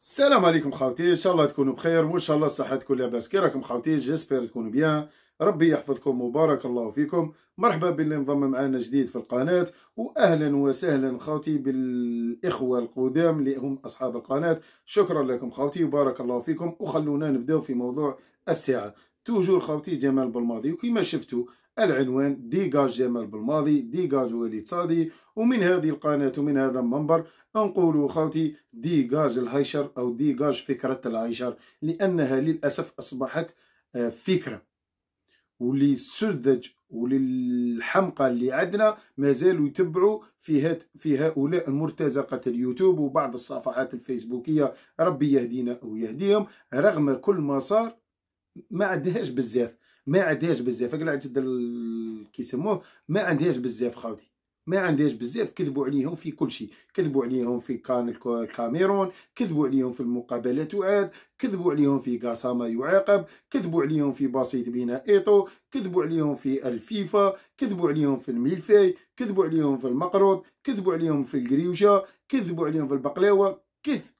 السلام عليكم خاوتي ان شاء الله تكونوا بخير وان شاء الله صحتكم لاباس كي راكم خاوتي جيسبر تكونوا بيان ربي يحفظكم وبارك الله فيكم مرحبا باللي انضم معنا جديد في القناة واهلا وسهلا خاوتي بالاخوة القدام اللي هم اصحاب القناة شكرا لكم خاوتي وبارك الله فيكم وخلونا نبداو في موضوع الساعة توجور خاوتي جمال بالماضي وكما شفتوا العنوان ديغاج جمال بالماضي ديغاج وليد صادي ومن هذه القناة ومن هذا المنبر نقول خوتي ديغاج الهيشر أو ديغاج فكرة الهيشر لأنها للأسف أصبحت آه، فكرة واللي سذج وللحمقى اللي عندنا مازالوا يتبعوا في هات في هؤلاء المرتزقة اليوتيوب وبعض الصفحات الفيسبوكية ربي يهدينا ويهديهم رغم كل ما صار ما عندهاش بزاف ما عندهاش بزاف كاع جد كيسموه ما عندهاش بزاف خاوتي ما عندهاش بزاف كذبوا عليهم في كل شيء كذبوا عليهم في كان الكاميرون كذبوا عليهم في المقابله تعاد كذبوا عليهم في قاسما يعاقب كذبوا عليهم في بسيط بين ايطو كذبوا عليهم في الفيفا كذبوا عليهم في الميلفي كذبوا عليهم في المقروض كذبوا عليهم في القريوشه كذبوا عليهم في البقلاوه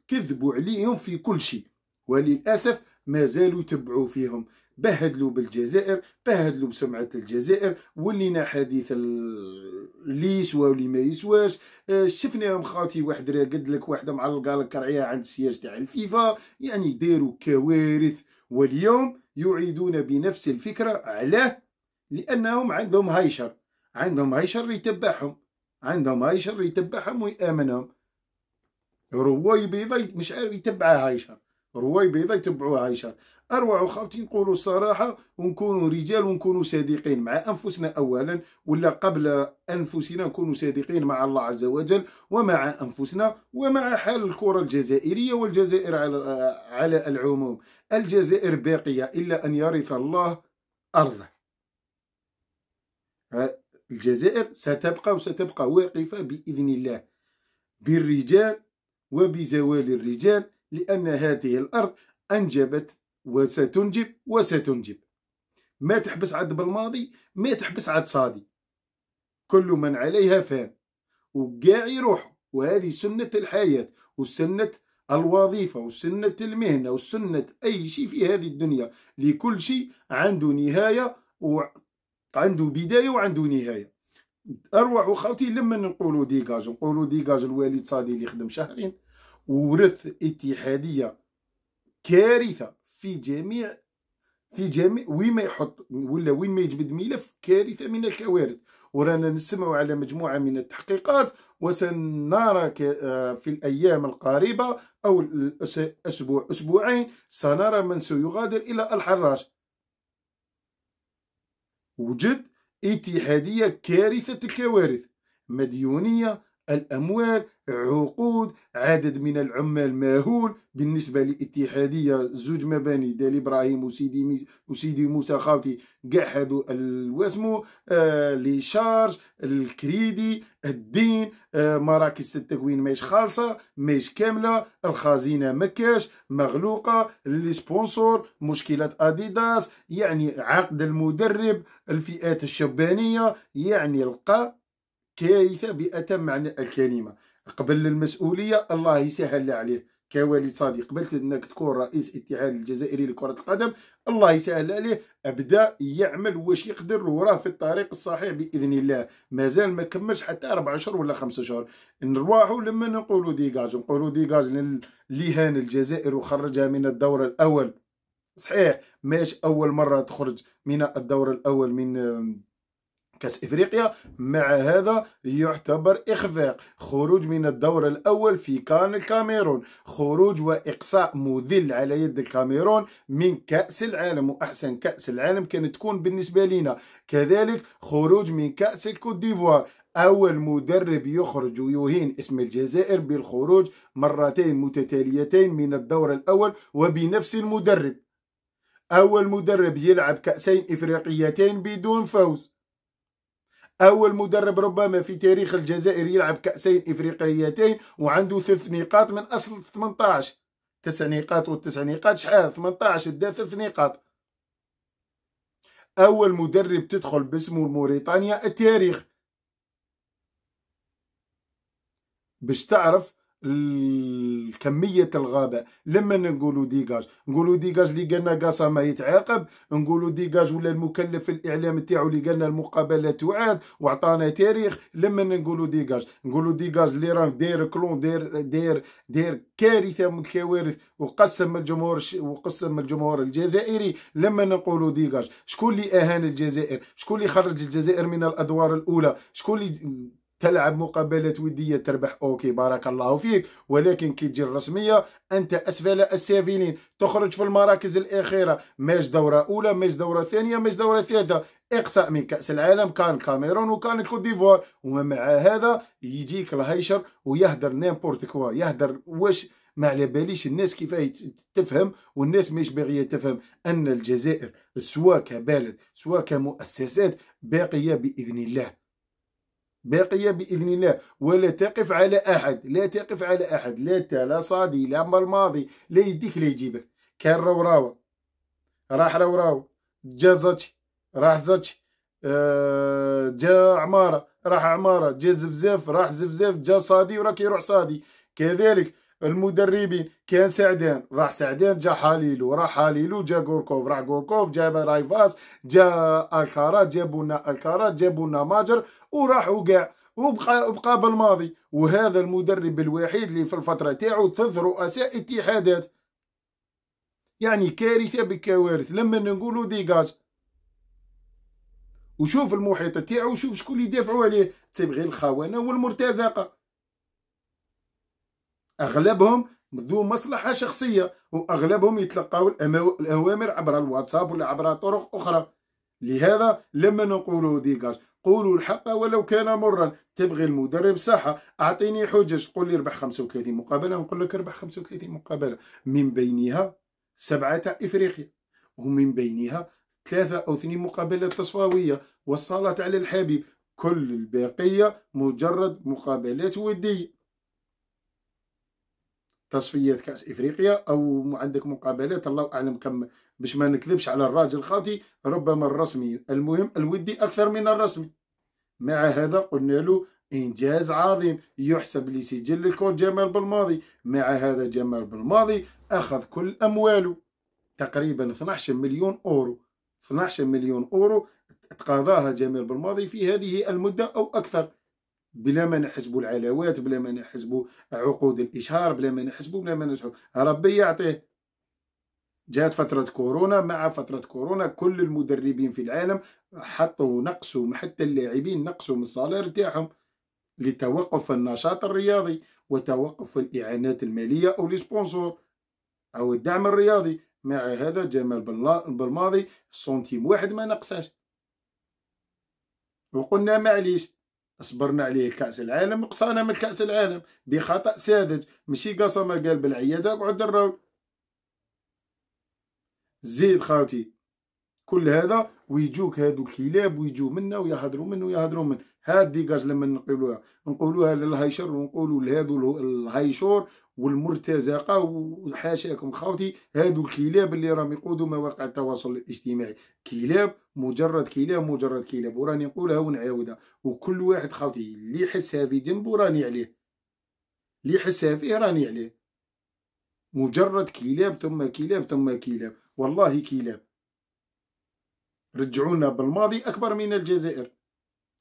كذبوا عليهم في كل شيء وللاسف ما زالوا يتبعوا فيهم بهدلوا بالجزائر بهدلوا بسمعه الجزائر ولينا حديث اللي يسوى واللي ما يسواش آه، شفناهم خاطي واحد راقد لك واحده معلقه لك كرعيه عند السياج تاع الفيفا يعني داروا كوارث واليوم يعيدون بنفس الفكره علاه لانهم عندهم هايشر عندهم هايشر يتبعهم عندهم هايشر يتبعهم ويامنهم رواي بيضاي مش عارف يتبع هايشر رويبيضه يتبعوها عائشه اروع خاوتي نقولوا الصراحه ونكونوا رجال ونكونوا صادقين مع انفسنا اولا ولا قبل انفسنا نكونوا صادقين مع الله عز وجل ومع انفسنا ومع حال الكره الجزائريه والجزائر على على العموم الجزائر باقيه الا ان يرث الله ارضه أه، الجزائر ستبقى وستبقى واقفه باذن الله بالرجال وبزوال الرجال لأن هذه الأرض أنجبت وستنجب وستنجب ما تحبس عد بالماضي ما تحبس عد صادي كل من عليها فان وقاع يروح وهذه سنة الحياة وسنة الوظيفة وسنة المهنة وسنة أي شيء في هذه الدنيا لكل شيء عنده نهاية وعنده بداية وعنده نهاية أروع وخوتي لما نقولوا ديجاج نقولوا ديجاج الوالد صادي اللي خدم شهرين ورث اتحاديه كارثه في جميع في جميع وين ما يحط ولا وين ما يجبد ملف كارثه من الكوارث ورانا نسمعوا على مجموعه من التحقيقات وسنرى آه، في الايام القريبه او اسبوع اسبوعين سنرى من سيغادر الى الحراش وجد اتحاديه كارثه الكوارث مديونيه الاموال عقود عدد من العمال مهول بالنسبة لاتحادية زوج مباني ديال إبراهيم وسيدي, وسيدي موسى خاوتي هادو الواسمو آه لي شارج الكريدي الدين آه مراكز التكوين ماهيش خالصة ماهيش كاملة الخزينة مكاش مغلوقة لي سبونسور مشكلة أديداس يعني عقد المدرب الفئات الشبانية يعني القى كارثة بأتم معنى الكلمة قبل المسؤوليه الله يسهل عليه كوالد صادق قبلت انك تكون رئيس اتحاد الجزائري لكره القدم الله يسهل عليه ابدا يعمل واش يقدر وراه في الطريق الصحيح باذن الله مازال ما كملش حتى اربع اشهر ولا خمسة اشهر نرواحوا لما نقولوا ديغاج نقولوا ديغاج اللي هان الجزائر وخرجها من الدور الاول صحيح ماش اول مره تخرج من الدور الاول من كاس افريقيا مع هذا يعتبر اخفاق خروج من الدور الاول في كان الكاميرون خروج واقصاء مذل على يد الكاميرون من كاس العالم واحسن كاس العالم كانت تكون بالنسبه لنا كذلك خروج من كاس الكوت ديفوار أول مدرب يخرج ويهين اسم الجزائر بالخروج مرتين متتاليتين من الدور الأول وبنفس المدرب أول مدرب يلعب كأسين إفريقيتين بدون فوز أول مدرب ربما في تاريخ الجزائر يلعب كأسين إفريقيتين وعنده ثلاث نقاط من أصل 18 تسع نقاط والتسع نقاط شحال 18 دا ثلاث نقاط أول مدرب تدخل باسمه موريتانيا التاريخ باش تعرف الكمية الغابة لما نقولوا ديجاج نقولوا ديجاج اللي قالنا قاصة ما يتعاقب نقولوا ديجاج ولا المكلف الاعلام تاعو اللي قالنا المقابله تعاد وعطانا تاريخ لما نقولوا ديجاج نقولوا ديجاج اللي راه داير كلون داير داير داير كارثه من الكوارث وقسم الجمهور وقسم الجمهور الجزائري لما نقولوا ديجاج شكون اللي اهان الجزائر شكون اللي خرج الجزائر من الادوار الاولى شكون اللي تلعب مقابلات وديه تربح اوكي بارك الله فيك ولكن كي تجي الرسميه انت اسفل السافلين تخرج في المراكز الاخيره ماش دوره اولى ماش دوره ثانيه ماش دوره ثالثه اقصى من كاس العالم كان الكاميرون وكان الكوت ديفوار ومع هذا يجيك الهيشر ويهدر نيمبورت كوا يهدر واش ما على باليش الناس كيفاه تفهم والناس مش باغيه تفهم ان الجزائر سواء كبلد سواء كمؤسسات باقيه باذن الله باقية بإذن الله ولا تقف على أحد لا تقف على أحد لا تا لا صادي لا أما الماضي لا يديك لا يجيبك كان روراو راح روراو جا زاتش راح زاتش آه، جا عمارة راح عمارة جا زفزاف راح زفزاف جا صادي وراك يروح صادي كذلك المدربين كان سعدان راح سعدان جا حاليلو راح حاليلو جا غوركوف راح غوركوف جا رايفاس جا الكارات جابونا الكارات جابونا ماجر وراحوا كاع وبقى بقى بالماضي وهذا المدرب الوحيد اللي في الفتره تاعو ثلاث رؤساء اتحادات يعني كارثه بكوارث لما نقولوا ديغاز وشوف المحيط تاعو وشوف شكون اللي يدافعوا عليه تبغي الخونه والمرتزقه اغلبهم ذو مصلحه شخصيه واغلبهم يتلقاو الاوامر عبر الواتساب ولا عبر طرق اخرى لهذا لما نقولوا ديغاز قولوا الحق ولو كان مرا تبغي المدرب ساحة أعطيني حجج تقول لي ربح 35 مقابلة نقول لك ربح 35 مقابلة من بينها سبعة تاع إفريقيا ومن بينها ثلاثة أو اثنين مقابلات تصفاوية والصلاة على الحبيب كل الباقية مجرد مقابلات ودية تصفيات كاس افريقيا او عندك مقابلات الله اعلم كم باش ما نكذبش على الراجل خاطي ربما الرسمي المهم الودي اكثر من الرسمي مع هذا قلنا له انجاز عظيم يحسب لسجل الكور جمال بالماضي مع هذا جمال بالماضي اخذ كل امواله تقريبا 12 مليون اورو 12 مليون اورو تقاضاها جمال بالماضي في هذه المده او اكثر بلا ما نحسبوا العلاوات بلا ما نحسبوا عقود الاشهار بلا ما نحسبوا بلا ما نحسبوا ربي يعطيه جات فترة كورونا مع فترة كورونا كل المدربين في العالم حطوا نقصوا حتى اللاعبين نقصوا من الصالير تاعهم لتوقف النشاط الرياضي وتوقف الإعانات المالية أو السبونسور أو الدعم الرياضي مع هذا جمال بالماضي سنتيم واحد ما نقصاش وقلنا معليش صبرنا عليه كاس العالم قصانا من كاس العالم بخطا ساذج ماشي قصا ما قال بالعياده اقعد الرول زيد خاوتي كل هذا ويجوك هادو الكلاب ويجو منا ويهضروا منه ويهضروا منه هاد ديكاج لما نقولوها نقولوها للهيشر ونقولوا لهادو الهيشور والمرتزقه وحاشاكم خاوتي هادو الكلاب اللي راهم يقودوا مواقع التواصل الاجتماعي كلاب مجرد كلاب مجرد كلاب وراني نقولها ونعاودها وكل واحد خاوتي اللي يحسها في جنبه راني عليه اللي يحسها فيه راني عليه مجرد كلاب ثم كلاب ثم كلاب والله كلاب رجعونا بالماضي اكبر من الجزائر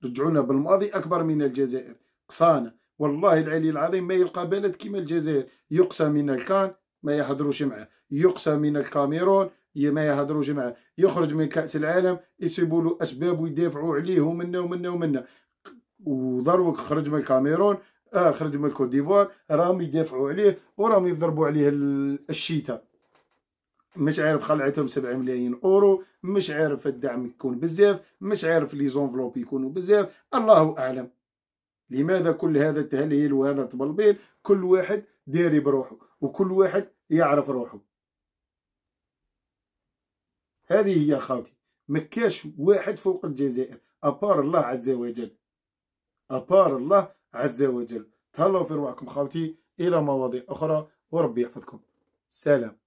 رجعونا بالماضي أكبر من الجزائر قصانا والله العلي العظيم ما يلقى بلد كيما الجزائر يقسى من الكان ما يهضروش معاه يقسى من الكاميرون ما يهضروش معاه يخرج من كأس العالم يسيبوا له أسباب ويدافعوا عليه ومنا ومنا ومنا وضروك خرج من الكاميرون آه خرج من الكوت ديفوار راهم يدافعوا عليه وراهم يضربوا عليه الشيتا مش عارف خلعتهم 7 ملايين اورو مش عارف الدعم يكون بزاف مش عارف لي زونفلوب يكونوا بزاف الله اعلم لماذا كل هذا التهليل وهذا التبلبيل كل واحد داري بروحه وكل واحد يعرف روحه هذه هي خاوتي مكاش واحد فوق الجزائر ابار الله عز وجل ابار الله عز وجل تهلاو في روحكم خاوتي الى مواضيع اخرى وربي يحفظكم سلام